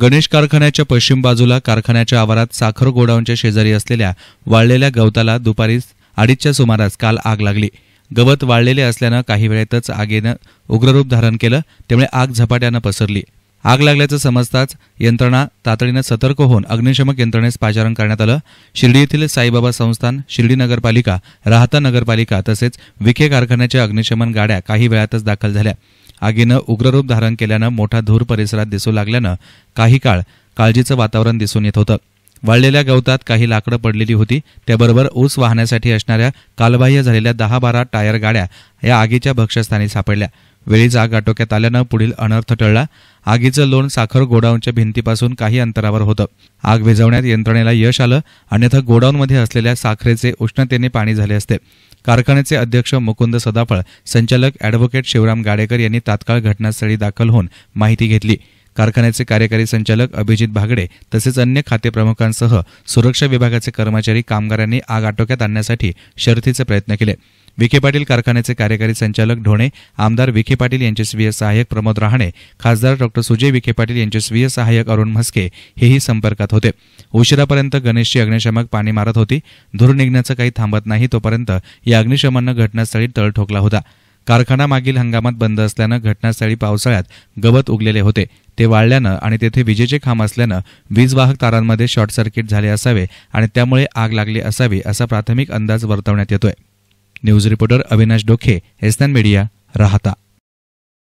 गणेश कारखान्याच्या पश्चिम बाजूला कारखान्याच्या आवारात साखर गोडाऊनच्या शेजारी असलेल्या वाळलेल्या गवताला दुपारी अडीचच्या सुमारास काल आग लागली गवत वाळलेले असल्यानं काही वेळेतच आगीनं उग्ररूप धारण केलं त्यामुळे आग झपाट्यानं पसरली आग लागल्याचं समजताच यंत्रणा तातडीनं सतर्क होऊन अग्निशमक यंत्रणेस पाचारण करण्यात आलं शिर्डी येथील साईबाबा संस्थान शिर्डी नगरपालिका राहता नगरपालिका तसेच विखे कारखान्याच्या अग्निशमन गाड्या काही वेळातच दाखल झाल्या आगीनं उग्ररूप धारण केल्यानं मोठा धूर परिसरात दिसू लागल्यानं काही काळ काळजीचं वातावरण दिसून येत होतं वाळलेल्या गवतात काही लाकडं पडलेली होती त्याबरोबर ऊस वाहण्यासाठी असणाऱ्या कालबाह्य झालेल्या दहा बारा टायर गाड्या या आगीच्या भक्षस्थानी सापडल्या वेळीच आग आटोक्यात आल्यानं पुढील अनर्थ टळला आगीचं लोण साखर गोडाऊनच्या भिंतीपासून काही अंतरावर होतं आग विझवण्यात यंत्रणेला यश आलं अन्यथा गोडाऊनमध्ये असलेल्या साखरेचे उष्णतेने पाणी झाले असते कारखान्याचे अध्यक्ष मुकुंद सदाफळ संचालक अॅडव्होकेट शिवराम गाडेकर यांनी तात्काळ घटनास्थळी दाखल होऊन माहिती घेतली कारखान्याचे कार्यकारी संचालक अभिजित भागडे तसेच अन्य खातेप्रमुखांसह सुरक्षा विभागाचे कर्मचारी कामगारांनी आग आटोक्यात आणण्यासाठी शर्थीचे प्रयत्न केले विखे पाटील कारखान्याचे कार्यकारी संचालक ढोणे आमदार विखे पाटील यांचे स्वीय सहाय्यक प्रमोद रहाणे खासदार डॉक्टर सुजय विखे पाटील यांचे स्वीय सहाय्यक अरुण म्हस्के हेही संपर्कात होते उशिरापर्यंत गणेशची अग्निशमक पाणी मारत होती धूर निघण्याचं काही थांबत नाही तोपर्यंत या अग्निशमनं घटनास्थळी तळ ठोकला होता कारखाना मागील हंगामात बंद असल्यानं घटनास्थळी पावसाळ्यात गवत उगलेले होते ते वाळल्यानं आणि तेथे विजेचे खांब असल्यानं वीजवाहक तारांमध्ये शॉर्ट सर्किट झाले असावे आणि त्यामुळे आग लागली असावी असा प्राथमिक अंदाज वर्तवण्यात येतोय न्यूज रिपोर्टर अविनाश डोखे एसन मीडिया राहता